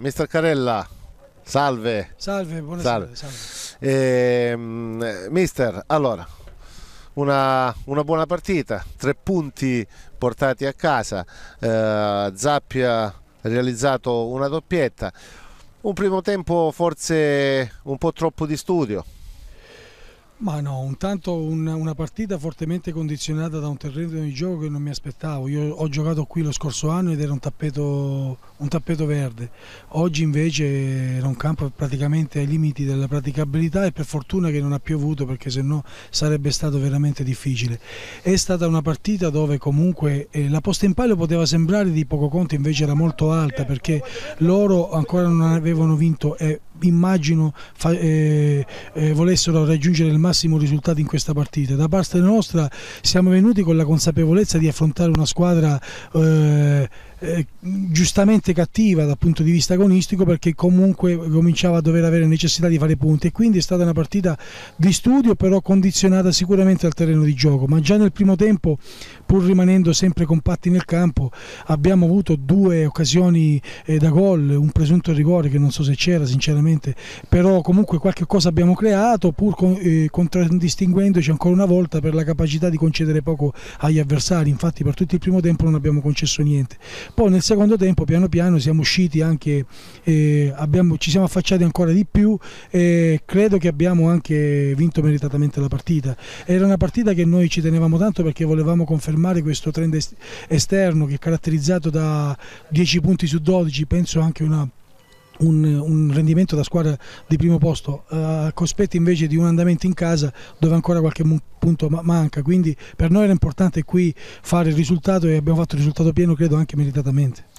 Mister Carella, salve. Salve, buonasera. Salve. salve. Eh, mister, allora, una, una, buona partita, tre punti portati a casa, eh, Zappia ha realizzato una doppietta, un primo tempo forse un po' troppo di studio, ma no, intanto un, una partita fortemente condizionata da un terreno di gioco che non mi aspettavo. Io ho giocato qui lo scorso anno ed era un tappeto, un tappeto verde. Oggi invece era un campo praticamente ai limiti della praticabilità e per fortuna che non ha piovuto perché sennò sarebbe stato veramente difficile. È stata una partita dove comunque eh, la posta in palio poteva sembrare di poco conto, invece era molto alta perché loro ancora non avevano vinto e immagino fa, eh, eh, volessero raggiungere il massimo risultato in questa partita. Da parte nostra siamo venuti con la consapevolezza di affrontare una squadra eh, eh, giustamente cattiva dal punto di vista agonistico perché comunque cominciava a dover avere necessità di fare punti e quindi è stata una partita di studio però condizionata sicuramente al terreno di gioco ma già nel primo tempo pur rimanendo sempre compatti nel campo abbiamo avuto due occasioni eh, da gol un presunto rigore che non so se c'era sinceramente però comunque qualche cosa abbiamo creato pur con, eh, contraddistinguendoci ancora una volta per la capacità di concedere poco agli avversari infatti per tutto il primo tempo non abbiamo concesso niente poi nel secondo tempo piano piano siamo usciti anche, eh, abbiamo, ci siamo affacciati ancora di più e credo che abbiamo anche vinto meritatamente la partita. Era una partita che noi ci tenevamo tanto perché volevamo confermare questo trend esterno che è caratterizzato da 10 punti su 12, penso anche una un, un, rendimento da squadra di primo posto, a eh, cospetto invece di un andamento in casa dove ancora qualche punto manca, quindi per noi era importante qui fare il risultato e abbiamo fatto il risultato pieno credo anche meritatamente.